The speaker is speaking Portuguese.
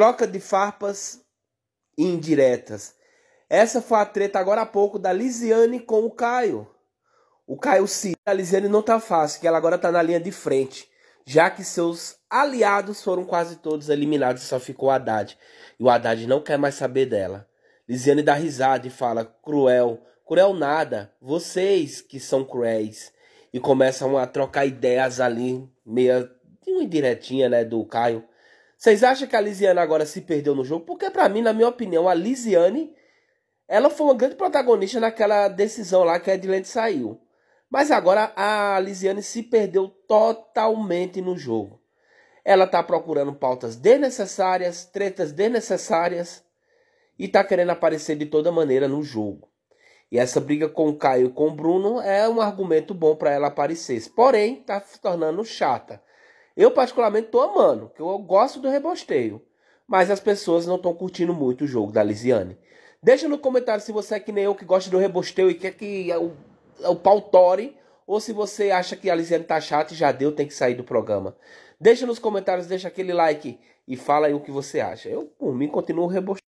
Troca de farpas indiretas. Essa foi a treta agora há pouco da Lisiane com o Caio. O Caio se a Lisiane não tá fácil, que ela agora tá na linha de frente, já que seus aliados foram quase todos eliminados, só ficou o Haddad. E o Haddad não quer mais saber dela. Lisiane dá risada e fala: cruel, cruel nada, vocês que são cruéis. E começam a trocar ideias ali, meia. uma indiretinha, né, do Caio vocês acham que a Lisiane agora se perdeu no jogo? Porque, para mim, na minha opinião, a Lisiane ela foi uma grande protagonista naquela decisão lá que a Edilene saiu. Mas agora a Lisiane se perdeu totalmente no jogo. Ela tá procurando pautas desnecessárias, tretas desnecessárias e tá querendo aparecer de toda maneira no jogo. E essa briga com o Caio e com o Bruno é um argumento bom para ela aparecer. Porém, tá se tornando chata. Eu, particularmente, tô amando, que eu gosto do rebosteio. Mas as pessoas não estão curtindo muito o jogo da Lisiane. Deixa no comentário se você é que nem eu que gosta do rebosteio e quer que é o, é o pau tore. Ou se você acha que a Lisiane tá chata e já deu, tem que sair do programa. Deixa nos comentários, deixa aquele like e fala aí o que você acha. Eu, por mim, continuo rebosteio.